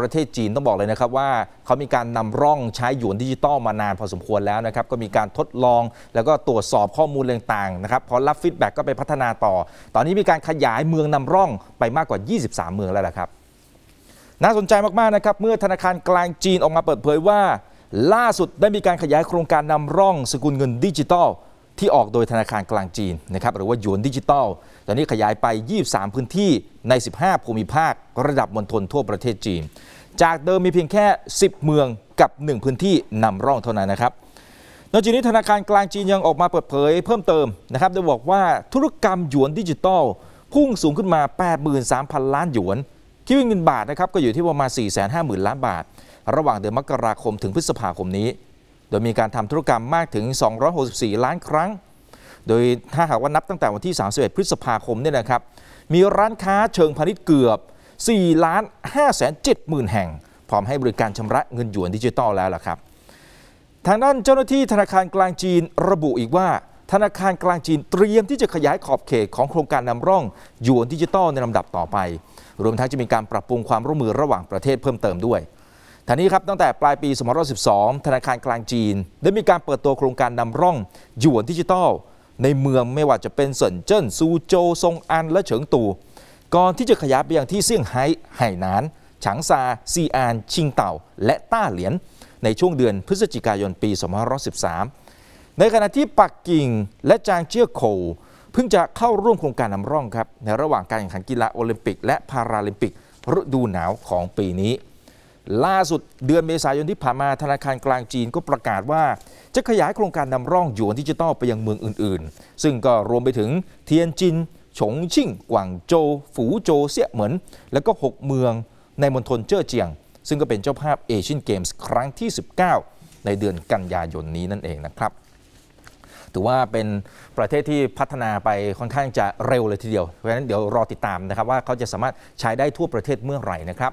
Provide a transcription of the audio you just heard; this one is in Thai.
ประเทศจีนต้องบอกเลยนะครับว่าเขามีการนำร่องใช้หยวนดิจิตอลมานานพอสมควรแล้วนะครับก็มีการทดลองแล้วก็ตรวจสอบข้อมูลต่างๆนะครับพอรับฟีดแบ็กก็ไปพัฒนาต่อตอนนี้มีการขยายเมืองนำร่องไปมากกว่า 23 เมืองแล้วละครับน่าสนใจมากๆนะครับเมื่อธนาคารกลางจีนออกมาเปิดเผยว่า ล่าสุดได้มีการขยายโครงการนำร่องสกุลเงินดิจิตอลที่ออกโดยธนาคารกลางจีนนะครับหรือว่า หยวนดิจิตอลตอนนี้ขยายไป 23 พื้นที่ใน 15 ภูมิภาค ระดับมณฑลทั่วประเทศจีน จากเดิมมีเพียงแค่ 10 เมืองกับ 1 พื้นที่นำร่องเท่านั้นนะครับนอกจากนี้ธนาคารกลางจีนยังออกมาเปิดเผยเพิ่มเติมนะครับโดยบอกว่าธุรกรรมหยวนดิจิตอลพุ่งสูงขึ้นมา 83,000 ล้านหยวนคิดเป็นเงิน บาทนะครับก็อยู่ที่ประมาณ 450,000 ล้านบาท ระหว่างเดือนมกราคมถึงพฤษภาคมนี้โดยมีการทำธุรกรรมมากถึง 264 ล้านครั้ง โดยถ้าหากว่านับตั้งแต่วันที่ 31 พฤษภาคมเนี่ยนะครับ มีร้านค้าเชิงพาณิชย์เกือบ 4 ล้าน5แสน7หมื่นแห่ง พร้อมให้บริการชำระเงินหยวนดิจิตอลแล้วล่ะครับ ทางด้านเจ้าหน้าที่ธนาคารกลางจีนระบุอีกว่าธนาคารกลางจีนเตรียมที่จะขยายขอบเขตของโครงการนำร่อง หยวนดิจิตอลในลำดับต่อไป รวมทั้งจะมีการปรับปรุงความร่วมมือระหว่างประเทศเพิ่มเติมด้วยทานนี้ครับตั้งแต่ปลายปี 2012 ธนาคารกลางจีน ได้มีการเปิดตัวโครงการนำร่องหยวนดิจิทัล ในเมืองไม่ว่าจะเป็นเซินเจิ้น ซูโจซงอัน และเฉิงตู ก่อนที่จะขยายไปยังที่เซี่ยงไฮ้ไหหนานฉางซา ซีอาน ชิงเต่า และต้าเหลียน ในช่วงเดือนพฤศจิกายนปี 2013 ในขณะที่ปักกิ่งและจางเจี้ยโขเพิ่งจะเข้าร่วมโครงการนำร่องครับในระหว่างการแข่งขันกีฬาโอลิมปิกและพาราลิมปิกฤดูหนาวของปีนี้ล่าสุดเดือนเมษายนที่ผ่านมาธนาคารกลางจีนก็ประกาศว่า จะขยายโครงการนำร่องหยวนดิจิตอลไปยังเมืองอื่นๆ ซึ่งก็รวมไปถึงเทียนจิน ฉงชิ่งกวางโจว ฝูโจวเสี่ยเหมิน และก็ 6 เมืองในมณฑลเจ้อเจียง ซึ่งก็เป็นเจ้าภาพเอเชียนเกมส์ครั้งที่ 19 ในเดือนกันยายนนี้นั่นเองนะครับ ถือว่าเป็นประเทศที่พัฒนาไปค่อนข้างจะเร็วเลยทีเดียว เพราะฉะนั้นเดี๋ยวรอติดตามนะครับว่าเขาจะสามารถใช้ได้ทั่วประเทศเมื่อไหร่นะครับ